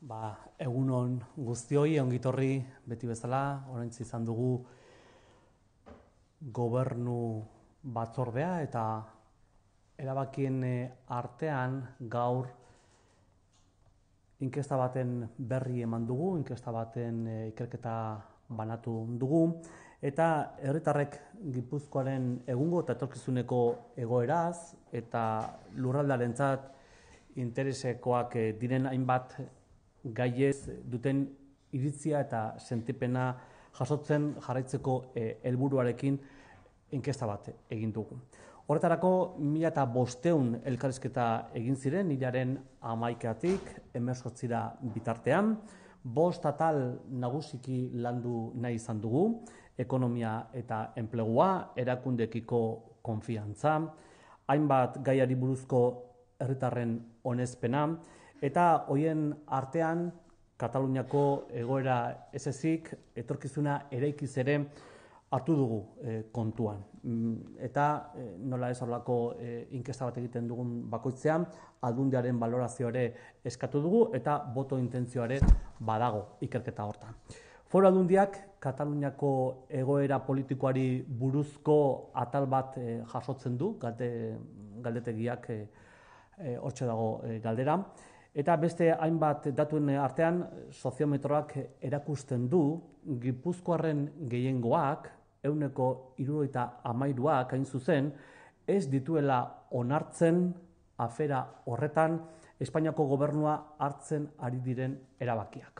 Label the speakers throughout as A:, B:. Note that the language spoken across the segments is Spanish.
A: Ba, egun hon guztioi, ongi beti bezala, horrentz izan dugu gobernu batzordea eta erabakien eh, artean gaur inkesta baten berri eman dugu, inkesta baten eh, ikerketa banatu dugu. Eta herritarrek gipuzkoaren egungo eta etorkizuneko egoeraz eta lurraldarentzat interesekoak eh, diren hainbat gaiez duten iritzia eta sentipena jasotzen jarraitzeko eh, helburuarekin e, inkesta bat egin dugu. Horretarako mila eta bosteun elkarrizketa egin ziren, hilaren amaikeatik, emersotzira bitartean. Bost atal nagusiki landu nahi izan dugu, ekonomia eta enplegua, erakundekiko konfiantza, hainbat gaiari buruzko herritarren onezpena, Eta hoien artean, Kataluniako egoera esezik, etorkizuna eraikiz ere hartu dugu eh, kontuan. Mm, eta eh, nola ez horlako eh, inkesta bat egiten dugun bakoitzean, aldundiaren balorazioare eskatu dugu eta boto intentzioare badago ikerketa hortan. Foro aldundiak Kataluniako egoera politikoari buruzko atal bat jasotzen du, galdetegiak e, e, hortxe dago galdera. Eta beste hainbat datuen artean, soziometroak erakusten du, gipuzkoarren gehiengoak, euneko iruro eta amairuak, hain zuzen, ez dituela onartzen afera horretan Espainiako gobernua hartzen ari diren erabakiak.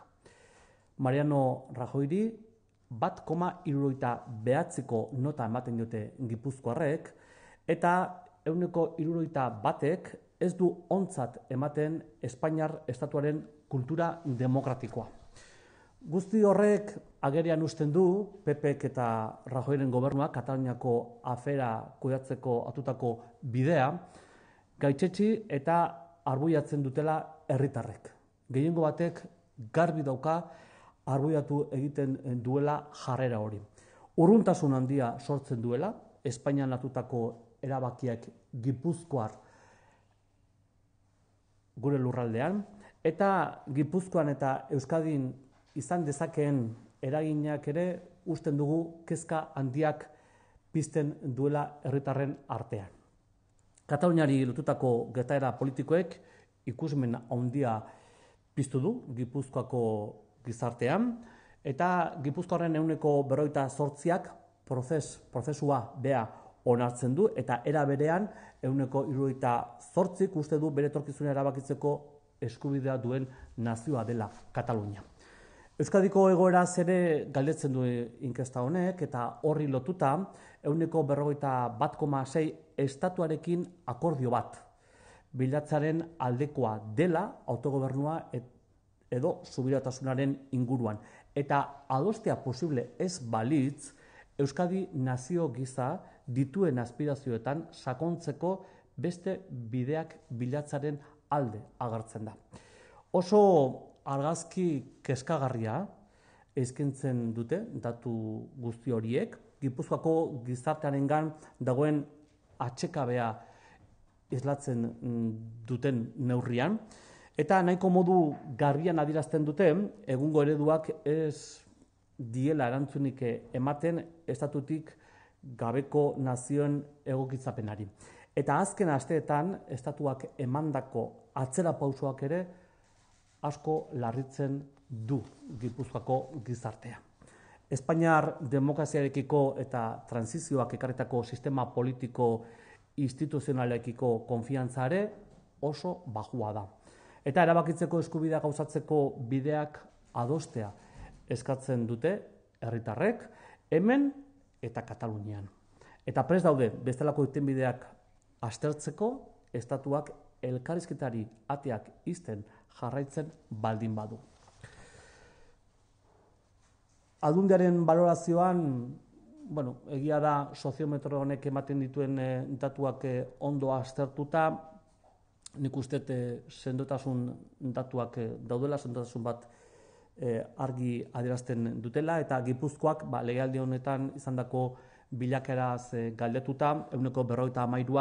A: Mariano Rajoiri, bat koma iruroita behatzeko nota ematen diote gipuzkoarrek, eta euneko iruroita batek ez du ontzat ematen Espainiar estatuaren kultura demokratikoa. Guzti horrek agerian usten du PPek eta Rajoyren gobernuak Kataluniako afera kudeatzeko atutako bidea, gaitsetxi eta arbuiatzen dutela herritarrek. Gehiengo batek garbi dauka arbuiatu egiten duela jarrera hori. Urruntasun handia sortzen duela, Espainian atutako erabakiak gipuzkoar, gure lurraldean, eta Gipuzkoan eta Euskadin izan dezakeen eraginak ere usten dugu kezka handiak pizten duela herritarren artean. Kataluniari lotutako getaera politikoek ikusmen handia piztu du Gipuzkoako gizartean, eta Gipuzkoaren euneko berroita sortziak prozes, prozesua bea onartzen du eta era berean euneko iruita zortzik uste du bere torkizunea erabakitzeko eskubidea duen nazioa dela Katalunia. Euskadiko egoera ere galdetzen du eh, inkesta honek eta horri lotuta euneko berrogeita bat koma estatuarekin akordio bat. Bilatzaren aldekoa dela autogobernua edo subiratasunaren inguruan. Eta adostea posible ez balitz, Euskadi nazio giza, dituen aspirazioetan sakontzeko beste bideak bilatzaren alde agartzen da. Oso argazki keskagarria eskintzen dute datu guzti horiek, Gipuzkoako gizartearengan dagoen atxekabea islatzen mm, duten neurrian eta nahiko modu garrian adirazten dute egungo ereduak ez diela erantzunik ematen estatutik gabeko nazioen egokitzapenari. Eta azken asteetan, estatuak emandako atzera pausoak ere asko larritzen du Gipuzkoako gizartea. Espainiar demokraziarekiko eta transizioak ekarretako sistema politiko instituzionalekiko konfiantzare oso bajua da. Eta erabakitzeko eskubidea gauzatzeko bideak adostea eskatzen dute herritarrek, hemen eta Katalunian. Eta prest daude, bestelako itenbideak astertzeko, estatuak elkarizketari ateak izten jarraitzen baldin badu. Adundearen balorazioan, bueno, egia da soziometro honek ematen dituen eh, datuak e, ondo aztertuta, nik uste e, sendotasun datuak daudela, sendotasun bat Eh, argi adierazten dutela eta Gipuzkoak ba, legealdi honetan izandako bilakeraz e, eh, galdetuta ehuneko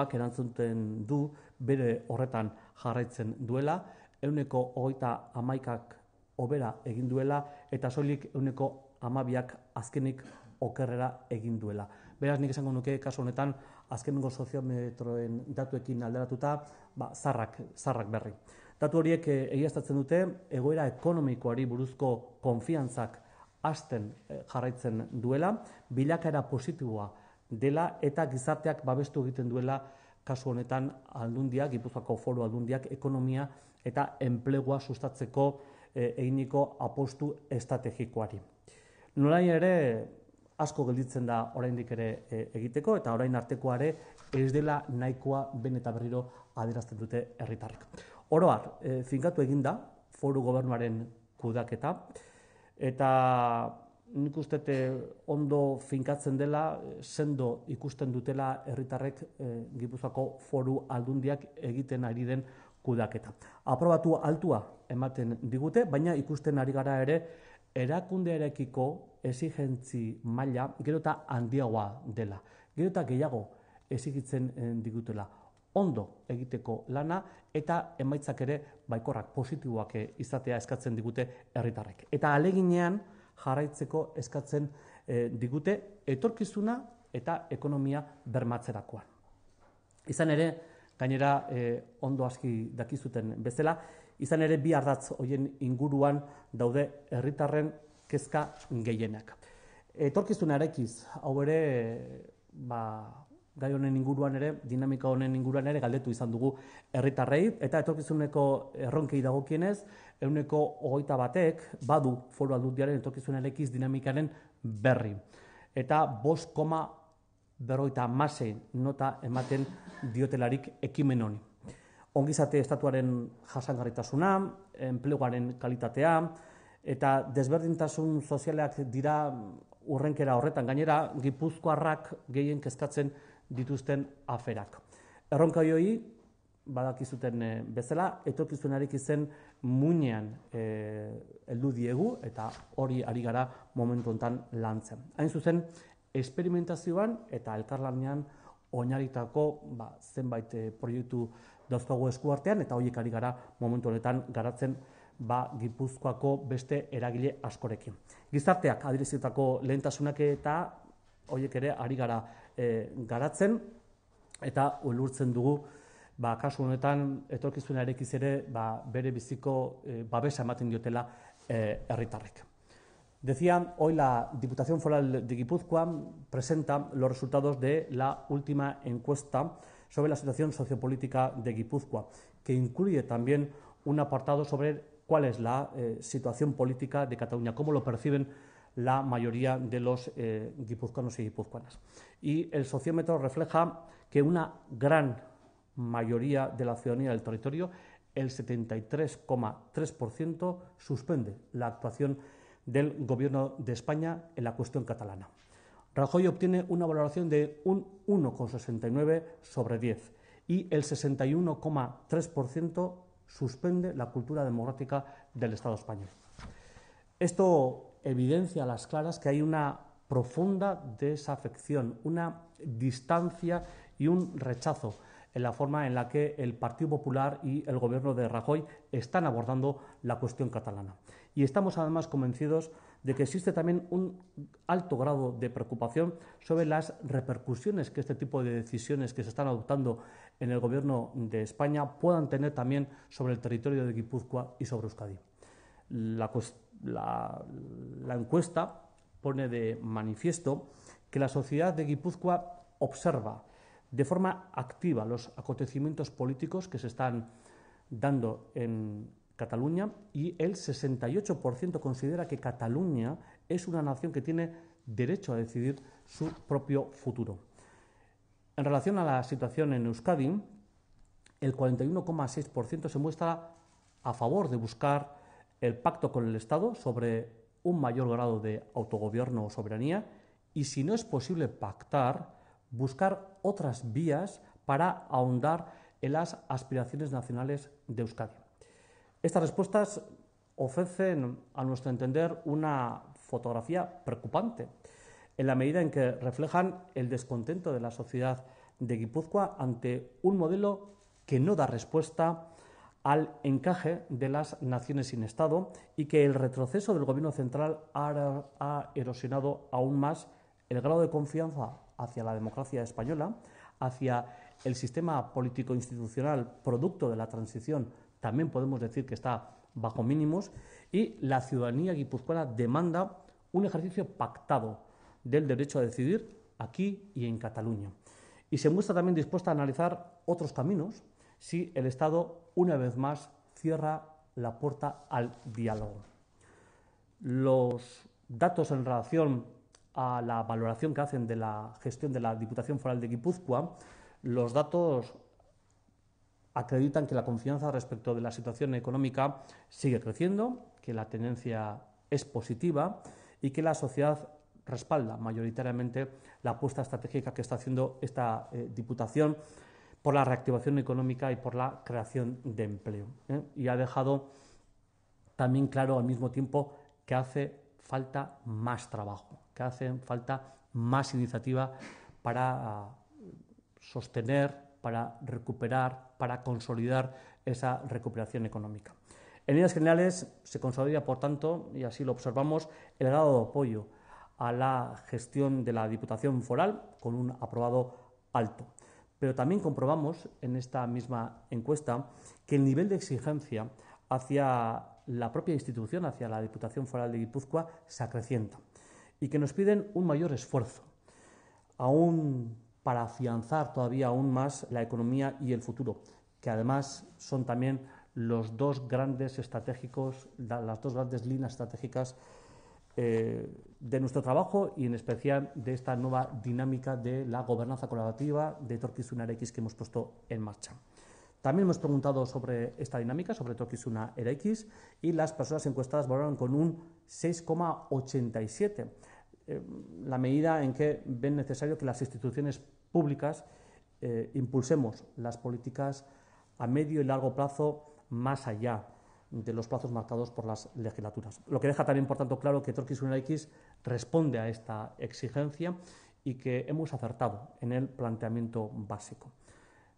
A: ak erantzuten du bere horretan jarraitzen duela ehuneko hogeita hamaikak hobera egin duela eta soilik ehuneko hamabiak azkenik okerrera egin duela. Beraz, nik esango nuke, kasu honetan, azkenengo soziometroen datuekin alderatuta, ba, zarrak, zarrak berri. Datu horiek eh, egiaztatzen dute, egoera ekonomikoari buruzko konfiantzak hasten eh, jarraitzen duela, bilakaera positiboa dela eta gizarteak babestu egiten duela kasu honetan aldundiak, Gipuzkoako Foru aldundiak ekonomia eta enplegua sustatzeko eh, eginiko apostu estrategikoari. Nolai ere asko gelditzen da oraindik ere egiteko eta orain artekoare ez dela nahikoa ben eta berriro dute herritarrik. Oroar, e, eh, finkatu egin da, foru gobernuaren kudaketa, eta nik uste ondo finkatzen dela, sendo ikusten dutela herritarrek e, eh, Gipuzako foru aldundiak egiten ari den kudaketa. Aprobatu altua ematen digute, baina ikusten ari gara ere erakundearekiko ezigentzi maila gero eta handiagoa dela. Gero eta gehiago esikitzen eh, digutela ondo egiteko lana eta emaitzak ere baikorrak positiboak eh, izatea eskatzen digute herritarrek. Eta aleginean jarraitzeko eskatzen eh, digute etorkizuna eta ekonomia bermatzerakoan. Izan ere, gainera eh, ondo aski dakizuten bezala, izan ere bi ardatz hoien inguruan daude herritarren kezka gehienak. Etorkizuna erekiz, hau ere ba, gai honen inguruan ere, dinamika honen inguruan ere galdetu izan dugu herritarrei eta etorkizuneko erronkei dagokienez, ehuneko hogeita batek badu foru aldutiaren etorkizunarekiz dinamikaren berri. Eta bost koma berroita nota ematen diotelarik ekimen honi. Ongizate estatuaren jasangarritasuna, enpleguaren kalitatea, eta desberdintasun sozialeak dira urrenkera horretan. Gainera, gipuzkoarrak gehien kezkatzen dituzten aferak. Erronka badakizuten eh, bezala, etorkizunarik izen muinean eh, heldu diegu eta hori ari gara momentu honetan lantzen. Hain zuzen, esperimentazioan eta elkarlanean oinaritako ba, zenbait eh, proiektu dauzkagu eskuartean eta horiek ari gara momentu honetan garatzen ba, gipuzkoako beste eragile askorekin. Gizarteak adirezietako lehentasunak eta horiek ere ari gara Eh, garatzen eta ulurtzen dugu ba, kasu honetan erekiz ere ba, bere biziko eh, babesa ematen diotela eh, herritarrek. Decía, hoy la Diputación Foral de Guipúzcoa presenta los resultados de la última encuesta sobre la situación sociopolítica de Guipúzcoa, que incluye también un apartado sobre cuál es la situación política de Cataluña, cómo lo perciben la mayoría de los eh, guipuzcoanos y guipuzcoanas. Y el sociómetro refleja que una gran mayoría de la ciudadanía del territorio, el 73,3%, suspende la actuación del Gobierno de España en la cuestión catalana. Rajoy obtiene una valoración de un 1,69 sobre 10 y el 61,3% suspende la cultura democrática del Estado español. Esto evidencia a las claras que hay una profunda desafección, una distancia y un rechazo en la forma en la que el Partido Popular y el gobierno de Rajoy están abordando la cuestión catalana. Y estamos además convencidos de que existe también un alto grado de preocupación sobre las repercusiones que este tipo de decisiones que se están adoptando en el gobierno de España puedan tener también sobre el territorio de Guipúzcoa y sobre Euskadi la, encuesta pone de manifiesto que la sociedad de Guipúzcoa observa de forma activa los acontecimientos políticos que se están dando en Cataluña y el 68% considera que Cataluña es una nación que tiene derecho a decidir su propio futuro. En relación a la situación en Euskadi, el 41,6% se muestra a favor de buscar el pacto con el Estado sobre un mayor grado de autogobierno o soberanía y, si no es posible pactar, buscar otras vías para ahondar en las aspiraciones nacionales de Euskadi. Estas respuestas ofrecen, a nuestro entender, una fotografía preocupante, en la medida en que reflejan el descontento de la sociedad de Guipúzcoa ante un modelo que no da respuesta al encaje de las naciones sin Estado y que el retroceso del gobierno central ha, erosionado aún más el grado de confianza hacia la democracia española, hacia el sistema político-institucional producto de la transición, también podemos decir que está bajo mínimos, y la ciudadanía guipuzcoana demanda un ejercicio pactado del derecho a decidir aquí y en Cataluña. Y se muestra también dispuesta a analizar otros caminos, si el Estado, una vez más, cierra la puerta al diálogo. Los datos en relación a la valoración que hacen de la gestión de la Diputación Foral de Guipúzcoa, los datos acreditan que la confianza respecto de la situación económica sigue creciendo, que la tendencia es positiva y que la sociedad respalda mayoritariamente la apuesta estratégica que está haciendo esta eh, Diputación por la reactivación económica y por la creación de empleo. ¿eh? Y ha dejado también claro al mismo tiempo que hace falta más trabajo, que hace falta más iniciativa para ah, sostener, para recuperar, para consolidar esa recuperación económica. En líneas generales se consolida, por tanto, y así lo observamos, el grado de apoyo a la gestión de la Diputación Foral con un aprobado alto. Pero también comprobamos en esta misma encuesta que el nivel de exigencia hacia la propia institución, hacia la Diputación Foral de Guipúzcoa, se acrecienta y que nos piden un mayor esfuerzo, aún para afianzar todavía aún más la economía y el futuro, que además son también los dos grandes estratégicos, las dos grandes líneas estratégicas eh, de nuestro trabajo y en especial de esta nueva dinámica de la gobernanza colaborativa de Torquizuna RX que hemos puesto en marcha. También hemos preguntado sobre esta dinámica, sobre Torquizuna RX, y las personas encuestadas valoraron con un 6,87, eh, la medida en que ven necesario que las instituciones públicas eh, impulsemos las políticas a medio y largo plazo más allá de los plazos marcados por las legislaturas. Lo que deja también, por tanto, claro que Torquis X... responde a esta exigencia y que hemos acertado en el planteamiento básico.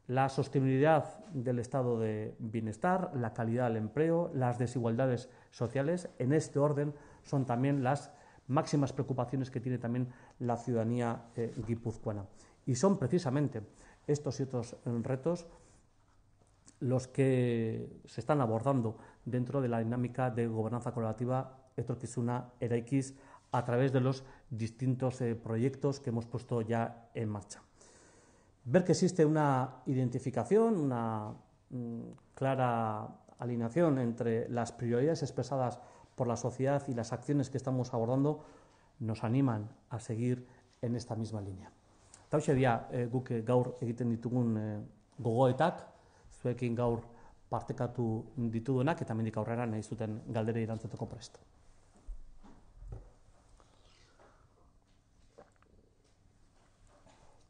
A: La sostenibilidad del estado de bienestar, la calidad del empleo, las desigualdades sociales, en este orden son también las máximas preocupaciones que tiene también la ciudadanía eh, guipuzcoana. Y son precisamente estos y otros eh, retos los que se están abordando dentro de la dinámica de gobernanza colaborativa era X a través de los distintos eh, proyectos que hemos puesto ya en marcha. Ver que existe una identificación, una mm, clara alineación entre las prioridades expresadas por la sociedad y las acciones que estamos abordando nos animan a seguir en esta misma línea. Eh, eh, gaur partekatu ditudunak eta mendik aurrera nahi zuten galdere irantzeteko prest.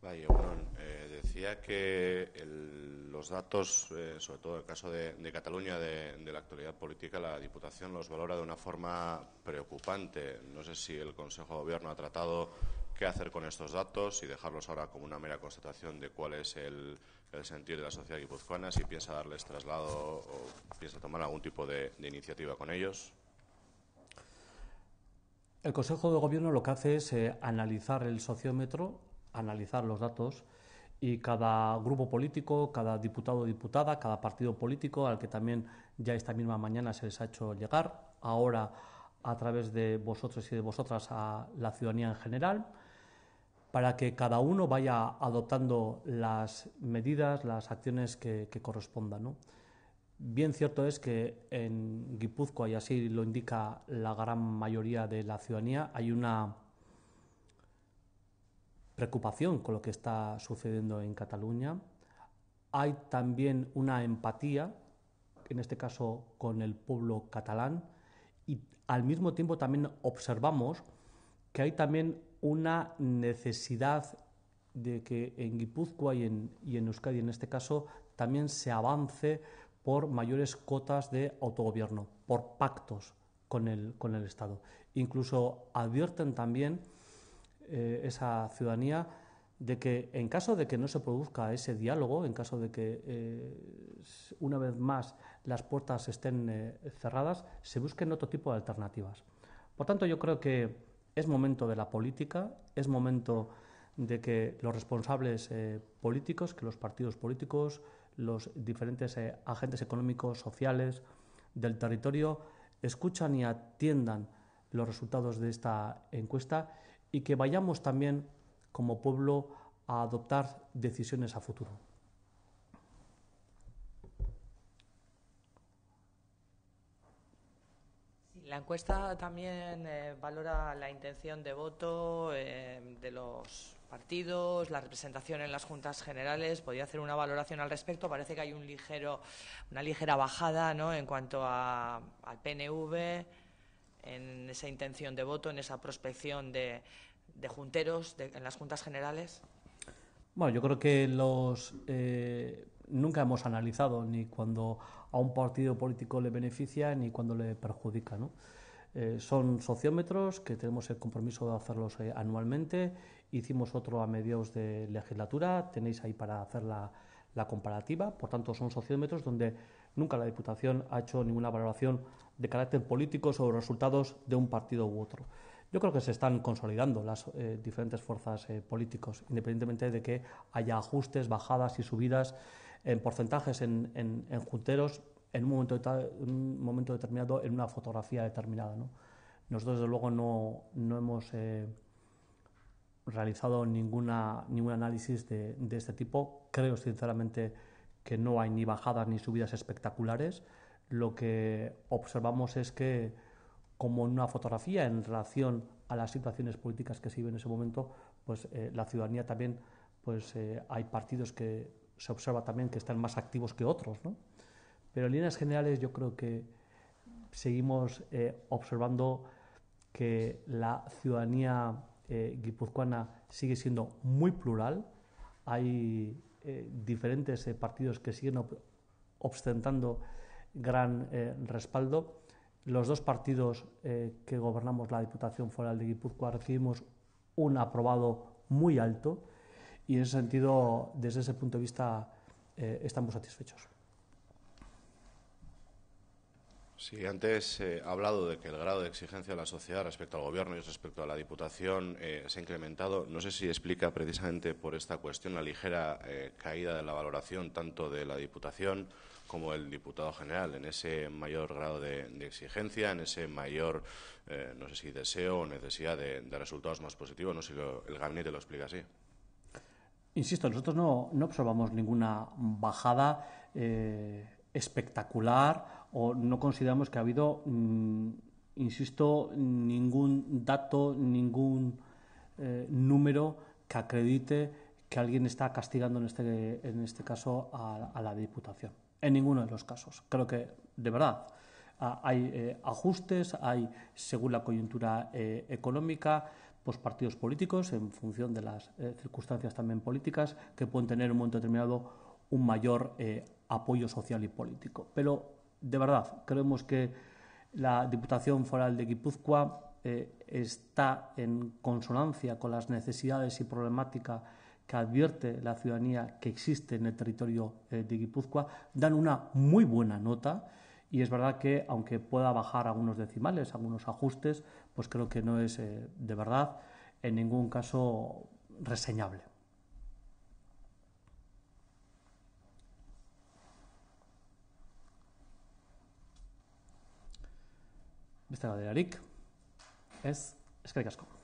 A: Bai, bueno, eh, decía que los datos, eh, sobre todo el caso de, Cataluña, de, de, la actualidad política, la Diputación los valora de una forma preocupante. No sé si el Consejo de Gobierno ha tratado qué hacer con estos datos y dejarlos ahora como una mera constatación de cuál es el, el sentido de la sociedad guipuzcoana, si piensa darles traslado o piensa tomar algún tipo de, iniciativa con ellos. El Consejo de Gobierno lo que hace es eh, analizar el sociómetro, analizar los datos y cada grupo político, cada diputado o diputada, cada partido político al que también ya esta misma mañana se les ha hecho llegar, ahora a través de vosotros y de vosotras a la ciudadanía en general para que cada uno vaya adoptando las medidas, las acciones que, correspondan. Bien cierto es que en Guipúzcoa, y así lo indica la gran mayoría de la ciudadanía, hay una preocupación con lo que está sucediendo en Cataluña. Hay también una empatía, en este caso con el pueblo catalán, y al mismo tiempo también observamos que hay también una necesidad de que en Guipúzcoa y en, Euskadi, en este caso, también se avance por mayores cotas de autogobierno, por pactos con el, con el Estado. Incluso advierten también eh, esa ciudadanía de que en caso de que no se produzca ese diálogo, en caso de que eh, una vez más las puertas estén eh, cerradas, se busquen otro tipo de alternativas. Por tanto, yo creo que es momento de la política, es momento de que los responsables eh, políticos, que los partidos políticos, los diferentes eh, agentes económicos, sociales del territorio, escuchan y atiendan los resultados de esta encuesta y que vayamos también como pueblo a adoptar decisiones a futuro. La encuesta también eh, valora la intención de voto eh, de los partidos, la representación en las juntas generales. Podría hacer una valoración al respecto. Parece que hay una ligera bajada en cuanto al PNV, en esa intención de voto, en esa prospección de, junteros en las juntas generales. Bueno, yo creo que los eh, nunca hemos analizado, ni cuando a un partido político le beneficia ni cuando le perjudica. ¿no? Eh, son sociómetros que tenemos el compromiso de hacerlos eh, anualmente. Hicimos otro a mediados de legislatura, tenéis ahí para hacer la, comparativa. Por tanto, son sociómetros donde nunca la Diputación ha hecho ninguna valoración de carácter político sobre resultados de un partido u otro. Yo creo que se están consolidando las eh, diferentes fuerzas políticos, políticas, independientemente de que haya ajustes, bajadas y subidas en porcentajes en, junteros en un momento, un momento, determinado, en una fotografía determinada. ¿no? Nosotros, desde luego, no, no hemos eh, realizado ninguna, ningún análisis de, este tipo. Creo, sinceramente, que no hay ni bajadas ni subidas espectaculares. Lo que observamos es que, como en una fotografía, en relación a las situaciones políticas que se viven en ese momento, pues eh, la ciudadanía también, pues eh, hay partidos que se observa también que están más activos que otros, ¿no? Pero en líneas generales yo creo que seguimos eh, observando que la ciudadanía eh, guipuzcoana sigue siendo muy plural. Hay eh, diferentes partidos que siguen ostentando gran respaldo. Los dos partidos que gobernamos la Diputación Foral de Guipúzcoa recibimos un aprobado muy alto y en ese sentido, desde ese punto de vista, eh, estamos satisfechos. Sí, antes eh, he hablado de que el grado de exigencia de la sociedad respecto al Gobierno y respecto a la Diputación eh, se ha incrementado. No sé si explica precisamente por esta cuestión la ligera caída de la valoración tanto de la Diputación como del Diputado General en ese mayor grado de, exigencia, en ese mayor, no sé si deseo o necesidad de, resultados más positivos. No sé si el gabinete lo explica así. Insisto, nosotros no, no observamos ninguna bajada eh, espectacular o no consideramos que ha habido, mm, insisto, ningún dato, ningún eh, número que acredite que alguien está castigando en este, en este caso a, la Diputación. En ninguno de los casos. Creo que, de verdad, hay eh, ajustes, hay según la coyuntura económica, pues, partidos políticos en función de las eh, circunstancias también políticas que pueden tener en un momento determinado un mayor eh, apoyo social y político. Pero de verdad, creemos que la Diputación Foral de Guipúzcoa eh, está en consonancia con las necesidades y problemática que advierte la ciudadanía que existe en el territorio de Guipúzcoa, dan una muy buena nota y es verdad que aunque pueda bajar algunos decimales, algunos ajustes, pues creo que no es eh, de verdad en ningún caso reseñable. Este la es es que hay casco